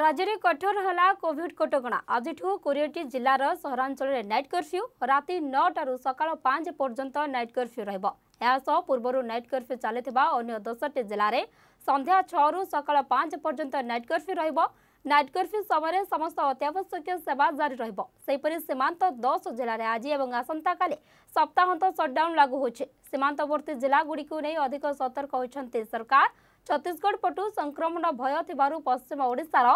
ରାଜ୍ୟରେ କଠୋର ହେଲା କୋଭିଡ୍ କଟକଣା ଆଜିଠୁ କୋଡ଼ିଏଟି ଜିଲ୍ଲାର ସହରାଞ୍ଚଳରେ ନାଇଟ୍ କର୍ଫ୍ୟୁ ରାତି ନଅଟାରୁ ସକାଳ ପାଞ୍ଚ ପର୍ଯ୍ୟନ୍ତ ନାଇଟ୍ କର୍ଫ୍ୟୁ ରହିବ ଏହାସହ ପୂର୍ବରୁ ନାଇଟ୍ କର୍ଫ୍ୟୁ ଚାଲିଥିବା ଅନ୍ୟ ଦଶଟି ଜିଲ୍ଲାରେ ସନ୍ଧ୍ୟା ଛଅରୁ ସକାଳ ପାଞ୍ଚ ପର୍ଯ୍ୟନ୍ତ ନାଇଟ୍ କର୍ଫ୍ୟୁ ରହିବ ନାଇଟ୍ କର୍ଫ୍ୟୁ ସମୟରେ ସମସ୍ତ ଅତ୍ୟାବଶ୍ୟକୀୟ ସେବା ଜାରି ରହିବ ସେହିପରି ସୀମାନ୍ତ ଦଶ ଜିଲ୍ଲାରେ ଆଜି ଏବଂ ଆସନ୍ତାକାଲି ସପ୍ତାହାନ୍ତ ସଟ୍ଡାଉନ୍ ଲାଗୁ ହୋଇଛି ସୀମାନ୍ତବର୍ତ୍ତୀ ଜିଲ୍ଲାଗୁଡ଼ିକୁ ନେଇ ଅଧିକ ସତର୍କ ହୋଇଛନ୍ତି ସରକାର ଛତିଶଗଡ଼ ପଟୁ ସଂକ୍ରମଣ ଭୟ ଥିବାରୁ ପଶ୍ଚିମ ଓଡ଼ିଶାର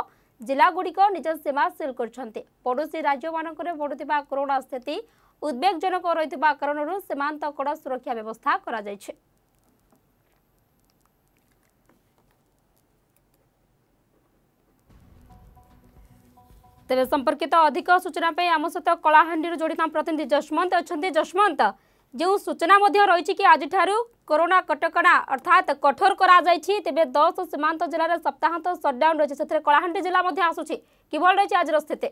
ଜିଲ୍ଲାଗୁଡ଼ିକ ନିଜ ସୀମା ସିଲ୍ କରିଛନ୍ତି ପଡ଼ୋଶୀ ରାଜ୍ୟମାନଙ୍କରେ ବଢ଼ୁଥିବା କରୋନା ସ୍ଥିତି ଉଦ୍ବେଗଜନକ ରହିଥିବା କାରଣରୁ ସୀମାନ୍ତ କଡ଼ା ସୁରକ୍ଷା ବ୍ୟବସ୍ଥା କରାଯାଇଛି ତେବେ ସମ୍ପର୍କିତ ଅଧିକ ସୂଚନା ପାଇଁ ଆମ ସହିତ କଳାହାଣ୍ଡିରୁ ଯୋଡ଼ିଥାଉ ପ୍ରତିନିଧି ଯଶମନ୍ତ ଅଛନ୍ତି ଯଶମନ୍ତ जो सूचना रही कि आज कोरोना कटक अर्थात कठोर करा कर तेज दस सीमांत जिले में सप्ताहत सटाउन रही है से कलाहां जिला आसूरी किभ रही आज स्थित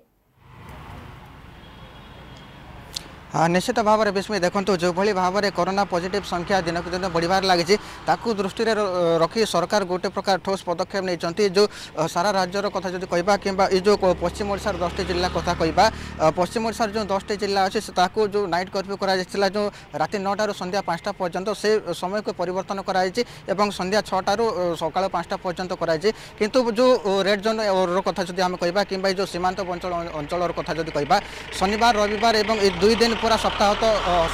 ନିଶ୍ଚିତ ଭାବରେ ବିସ୍ମୀ ଦେଖନ୍ତୁ ଯେଉଁଭଳି ଭାବରେ କରୋନା ପଜିଟିଭ୍ ସଂଖ୍ୟା ଦିନକୁ ଦିନ ବଢ଼ିବାରେ ଲାଗିଛି ତାକୁ ଦୃଷ୍ଟିରେ ରଖି ସରକାର ଗୋଟେ ପ୍ରକାର ଠୋସ୍ ପଦକ୍ଷେପ ନେଇଛନ୍ତି ଯେଉଁ ସାରା ରାଜ୍ୟର କଥା ଯଦି କହିବା କିମ୍ବା ଏ ଯେଉଁ ପଶ୍ଚିମ ଓଡ଼ିଶାର ଦଶଟି ଜିଲ୍ଲା କଥା କହିବା ପଶ୍ଚିମ ଓଡ଼ିଶାର ଯେଉଁ ଦଶଟି ଜିଲ୍ଲା ଅଛି ତାକୁ ଯେଉଁ ନାଇଟ୍ କର୍ଫ୍ୟୁ କରାଯାଇଥିଲା ଯେଉଁ ରାତି ନଅଟାରୁ ସନ୍ଧ୍ୟା ପାଞ୍ଚଟା ପର୍ଯ୍ୟନ୍ତ ସେ ସମୟକୁ ପରିବର୍ତ୍ତନ କରାଯାଇଛି ଏବଂ ସନ୍ଧ୍ୟା ଛଅଟାରୁ ସକାଳ ପାଞ୍ଚଟା ପର୍ଯ୍ୟନ୍ତ କରାଯାଇଛି କିନ୍ତୁ ଯେଉଁ ରେଡ୍ ଜୋନ୍ର କଥା ଯଦି ଆମେ କହିବା କିମ୍ବା ଏ ଯେଉଁ ସୀମାନ୍ତ ଅଞ୍ଚଳ ଅଞ୍ଚଳର କଥା ଯଦି କହିବା ଶନିବାର ରବିବାର ଏବଂ ଏ ଦୁଇ ଦିନ পুরা সপ্তাহত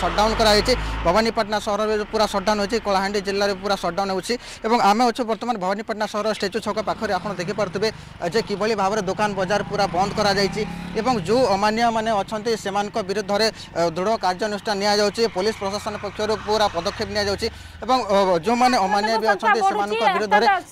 সটডাউন করা হয়েছে ভবানীপাটনা সহরের পুরা সটডাউন হয়েছে কলাহান্ডি জেলার পুরা সটডাউন হচ্ছে এবং আমি অছু বর্তমান ভবানীপাটনা সহর স্ট্যাচু ছক পাখে আপনার দেখিপারে যে কিভাবে ভাবে দোকান বজার পুরা বন্ধ করা যাই এবং যে অমান্য মানে অনেক সে বিধে দৃঢ় কার্যানুষ্ঠান নিয়া যাচ্ছে পুলিশ প্রশাসন পক্ষ পুরা পদক্ষেপ নিয়া যাচ্ছে এবং যে অমান্য বি অনেক সে বিধে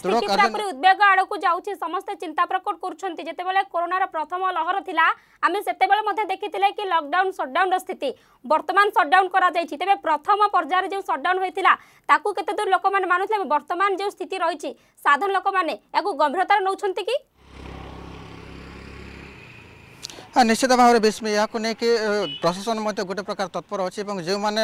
দৃঢ় কার্য উদ্বেগ আড়ক যাচ্ছে সমস্ত চিন্তা প্রকট করছেন যেতবে করোনার প্রথম লহর লা আমি সেতবে দেখি কি লকডাউন সটডাউন স্থিতি বর্তমান সটডাউন করা যাই তবে প্রথম পর্যায়ে যে সটডাউন হয়েছিল তাকে কতদূর লোক মানুষ বর্তমান যে স্থিতি রয়েছে সাধারণ লোক মানে এখন গম্ভীরতার নৌকরি কি ନିଶ୍ଚିତ ଭାବରେ ବିସ୍ମ ଏହାକୁ ନେଇକି ପ୍ରଶାସନ ମଧ୍ୟ ଗୋଟେ ପ୍ରକାର ତତ୍ପର ଅଛି ଏବଂ ଯେଉଁମାନେ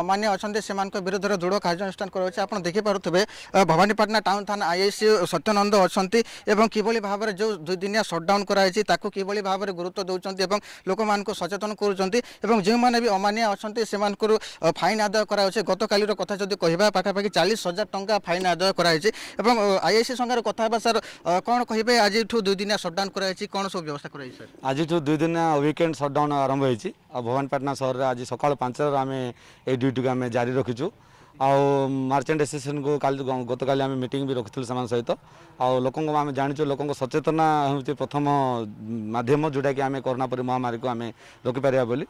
ଅମାନ୍ୟ ଅଛନ୍ତି ସେମାନଙ୍କ ବିରୁଦ୍ଧରେ ଦୃଢ଼ କାର୍ଯ୍ୟାନୁଷ୍ଠାନ କରାଯାଉଛି ଆପଣ ଦେଖିପାରୁଥିବେ ଭବାନୀପାଟଣା ଟାଉନ୍ ଥାନା ଆଇଆଇସି ସତ୍ୟାନନ୍ଦ ଅଛନ୍ତି ଏବଂ କିଭଳି ଭାବରେ ଯେଉଁ ଦୁଇଦିନିଆ ସଟ୍ଡାଉନ୍ କରାଯାଇଛି ତାକୁ କିଭଳି ଭାବରେ ଗୁରୁତ୍ୱ ଦେଉଛନ୍ତି ଏବଂ ଲୋକମାନଙ୍କୁ ସଚେତନ କରୁଛନ୍ତି ଏବଂ ଯେଉଁମାନେ ବି ଅମାନ୍ୟ ଅଛନ୍ତି ସେମାନଙ୍କରୁ ଫାଇନ୍ ଆଦାୟ କରାଯାଉଛି ଗତକାଲିର କଥା ଯଦି କହିବା ପାଖାପାଖି ଚାଳିଶ ହଜାର ଟଙ୍କା ଫାଇନ୍ ଆଦାୟ କରାଯାଇଛି ଏବଂ ଆଇଆଇସି ସାଙ୍ଗରେ କଥା ହେବା ସାର୍ କ'ଣ କହିବେ ଆଜିଠୁ ଦୁଇଦିନିଆ ସଟ୍ଡାଉନ୍ କରାଯାଇଛି କ'ଣ ସବୁ ବ୍ୟବସ୍ଥା କରାଯାଇଛି ସାର୍ ଆଜିଠୁ ଦୁଇ ଦିନ ୱିକେଣ୍ଡ ସଟ୍ଡାଉନ୍ ଆରମ୍ଭ ହୋଇଛି ଆଉ ଭବାନୀପାଟଣା ସହରରେ ଆଜି ସକାଳ ପାଞ୍ଚଟାରୁ ଆମେ ଏଇ ଡ୍ୟୁଟିକୁ ଆମେ ଜାରି ରଖିଛୁ ଆଉ ମାର୍ଚେଣ୍ଟ ଆସୋସିଏସନ୍କୁ କାଲି ଗତକାଲି ଆମେ ମିଟିଂ ବି ରଖିଥିଲୁ ସେମାନଙ୍କ ସହିତ ଆଉ ଲୋକଙ୍କୁ ଆମେ ଜାଣିଛୁ ଲୋକଙ୍କ ସଚେତନା ହେଉଛି ପ୍ରଥମ ମାଧ୍ୟମ ଯେଉଁଟାକି ଆମେ କରୋନା ପରି ମହାମାରୀକୁ ଆମେ ରୋକିପାରିବା ବୋଲି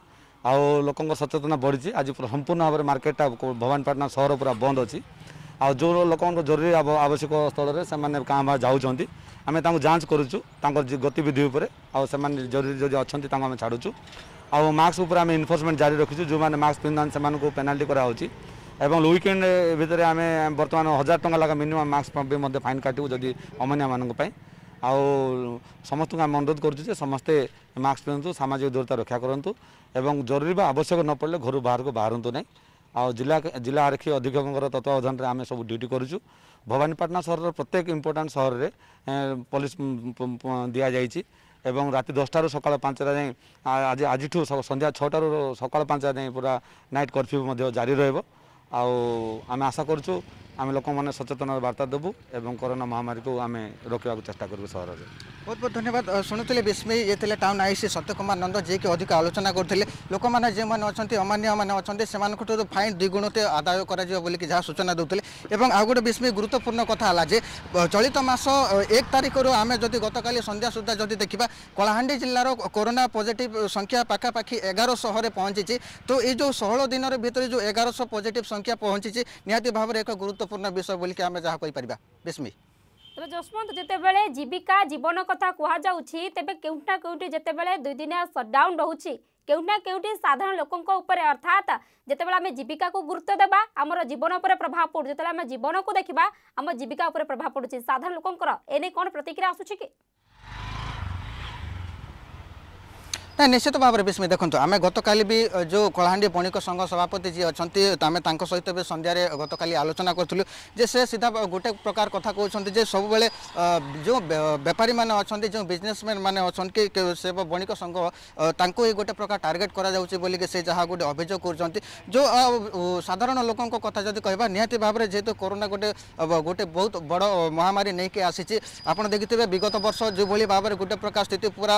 ଆଉ ଲୋକଙ୍କ ସଚେତନା ବଢ଼ିଛି ଆଜି ସମ୍ପୂର୍ଣ୍ଣ ଭାବରେ ମାର୍କେଟଟା ଭବାନୀପାଟଣା ସହର ପୁରା ବନ୍ଦ ଅଛି जो लोक जरूरी आवश्यक स्थलले जाउँछ अनि त जाँच गरुछु गतविधिरमा जरूरी जो आउ त छाडुछु आउँ मानफोर्समेन्ट जारी रखिछु जो मास्क पिन्धा पेनाल्टी गराहो एक्केन्ड भित्र आमे बर्तार टङ्गा लाख मिनम मास्क फाइन आउ समस्त को समे अनुरोध गर्छु समस्तै मास्क पिन्धु सामाजिक दूरता रक्षा गरु जी आवश्यक नपडि घरु बाह्रको बाह्रु ଆଉ ଜିଲ୍ଲା ଜିଲ୍ଲା ଆରକ୍ଷୀ ଅଧୀକ୍ଷକଙ୍କର ତତ୍ତ୍ୱାବଧାନରେ ଆମେ ସବୁ ଡ୍ୟୁଟି କରୁଛୁ ଭବାନୀପାଟଣା ସହରର ପ୍ରତ୍ୟେକ ଇମ୍ପୋର୍ଟାଣ୍ଟ ସହରରେ ପୋଲିସ ଦିଆଯାଇଛି ଏବଂ ରାତି ଦଶଟାରୁ ସକାଳ ପାଞ୍ଚଟା ଯାଏଁ ଆଜି ଆଜିଠୁ ସନ୍ଧ୍ୟା ଛଅଟାରୁ ସକାଳ ପାଞ୍ଚଟା ଯାଏଁ ପୁରା ନାଇଟ୍ କର୍ଫ୍ୟୁ ମଧ୍ୟ ଜାରି ରହିବ ଆଉ ଆମେ ଆଶା କରୁଛୁ আমি ଲୋକମାନେ ସଚେତନ ବାର୍ତ୍ତା ଦେବୁ ଏବଂ କରୋନା ମହାମାରୀକୁ ଆମେ ରୋକିବାକୁ ଚେଷ୍ଟା କରିବୁ ସହରରେ ବହୁତ ବହୁତ ଧନ୍ୟବାଦ ଶୁଣୁଥିଲେ ବିସ୍ମୟୀ ଯେ ଥିଲେ ଟାଉନ୍ ଆଇସି ସତ୍ୟକୁମାର ନନ୍ଦ ଯିଏକି ଅଧିକ ଆଲୋଚନା କରୁଥିଲେ ଲୋକମାନେ ଯେଉଁମାନେ ଅଛନ୍ତି ଅମାନ୍ୟମାନେ ଅଛନ୍ତି ସେମାନଙ୍କଠାରୁ ଫାଇନ୍ ଦ୍ୱିଗୁଣତେ ଆଦାୟ କରାଯିବ ବୋଲିକି ଯାହା ସୂଚନା ଦେଉଥିଲେ ଏବଂ ଆଉ ଗୋଟେ ବିସ୍ମୟୀ ଗୁରୁତ୍ୱପୂର୍ଣ୍ଣ କଥା ହେଲା ଯେ ଚଳିତ ମାସ ଏକ ତାରିଖରୁ ଆମେ ଯଦି ଗତକାଲି ସନ୍ଧ୍ୟା ସୁଦ୍ଧା ଯଦି ଦେଖିବା କଳାହାଣ୍ଡି ଜିଲ୍ଲାର କରୋନା ପଜିଟିଭ୍ ସଂଖ୍ୟା ପାଖାପାଖି ଏଗାରଶହରେ ପହଞ୍ଚିଛି ତ ଏଇ ଯେଉଁ ଷୋହଳ ଦିନର ଭିତରେ ଯେଉଁ ଏଗାରଶହ ପଜିଟିଭ୍ ସଂଖ୍ୟା ପହଞ୍ଚିଛି ନିହାତି ଭାବରେ ଏକ ଗୁରୁତ୍ୱ ଗୁରୁତ୍ୱପୂର୍ଣ୍ଣ ବିଷୟ ବୋଲିକି ଆମେ ଯାହା କହିପାରିବା ବିସ୍ମୀ ତେବେ ଯଶମନ୍ତ ଯେତେବେଳେ ଜୀବିକା ଜୀବନ କଥା କୁହାଯାଉଛି ତେବେ କେଉଁଠି ନା କେଉଁଠି ଯେତେବେଳେ ଦୁଇଦିନିଆ ସଟ୍ଡାଉନ୍ ରହୁଛି କେଉଁଠି ନା କେଉଁଠି ସାଧାରଣ ଲୋକଙ୍କ ଉପରେ ଅର୍ଥାତ୍ ଯେତେବେଳେ ଆମେ ଜୀବିକାକୁ ଗୁରୁତ୍ୱ ଦେବା ଆମର ଜୀବନ ଉପରେ ପ୍ରଭାବ ପଡ଼ୁଛି ଯେତେବେଳେ ଆମେ ଜୀବନକୁ ଦେଖିବା ଆମ ଜୀବିକା ଉପରେ ପ୍ରଭାବ ପଡ଼ୁଛି ସାଧାରଣ ଲୋକଙ୍କର ଏ ନେଇ କ'ଣ ପ୍ରତିକ୍ରିୟା ଆସୁଛି କି ନା ନିଶ୍ଚିତ ଭାବରେ ବିସ୍ମି ଦେଖନ୍ତୁ ଆମେ ଗତକାଲି ବି ଯେଉଁ କଳାହାଣ୍ଡି ବଣିକ ସଂଘ ସଭାପତି ଯିଏ ଅଛନ୍ତି ଆମେ ତାଙ୍କ ସହିତ ବି ସନ୍ଧ୍ୟାରେ ଗତକାଲି ଆଲୋଚନା କରିଥିଲୁ ଯେ ସେ ସିଧା ଗୋଟେ ପ୍ରକାର କଥା କହୁଛନ୍ତି ଯେ ସବୁବେଳେ ଯେଉଁ ବେପାରୀମାନେ ଅଛନ୍ତି ଯେଉଁ ବିଜନେସମ୍ୟାନ୍ ମାନେ ଅଛନ୍ତି ସେ ବଣିକ ସଂଘ ତାଙ୍କୁ ହିଁ ଗୋଟେ ପ୍ରକାର ଟାର୍ଗେଟ୍ କରାଯାଉଛି ବୋଲିକି ସେ ଯାହା ଗୋଟେ ଅଭିଯୋଗ କରୁଛନ୍ତି ଯେଉଁ ସାଧାରଣ ଲୋକଙ୍କ କଥା ଯଦି କହିବା ନିହାତି ଭାବରେ ଯେହେତୁ କରୋନା ଗୋଟେ ଗୋଟେ ବହୁତ ବଡ଼ ମହାମାରୀ ନେଇକି ଆସିଛି ଆପଣ ଦେଖିଥିବେ ବିଗତ ବର୍ଷ ଯେଉଁଭଳି ଭାବରେ ଗୋଟେ ପ୍ରକାର ସ୍ଥିତି ପୁରା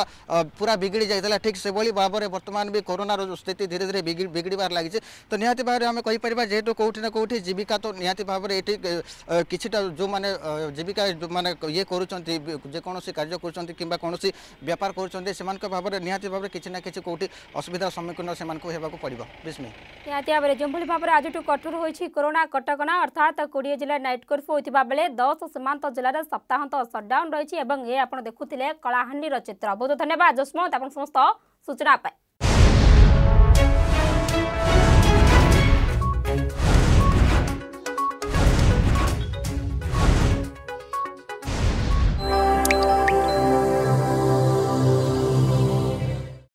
ପୁରା ବିଗିଡ଼ି ଯାଇଥିଲା ঠিক সেভাবে ভাবে বর্তমান বি করোনার স্থিতি ধীরে ধীরে বিগিড়িবার লাগিছে তো নিহতি ভাবে আমি কইপারা যেহেতু কোটি না কোটি জীবিকা তো নিহতি ভাবে এটি কিছুটা যে জীবিকা মানে ইয়ে করছেন যেকোন কার্য করছেন কিংবা কোণী ব্যাপার করছেন সে ভাবে নিহতি ভাবে কিছু না কিছু কোটি অসুবিধার সম্মুখীন সে হওয়া পড়ব বিস্মি নিহতি ভাবে যেভাবে ভাবে আজ কঠোর হয়েছে করোনা কটকা অর্থাৎ কোড়ি জেলায় নাইট কর্ফ্যু হওয়া বেড়ে দশ সীমান্ত জেলার সপ্তাহত সটডাউন রয়েছে এবং এ আপনার দেখুলে কলাহান্ডির চিত্র বহু ধন্যবাদ জোস্মত আপনার সমস্ত सूचना पाई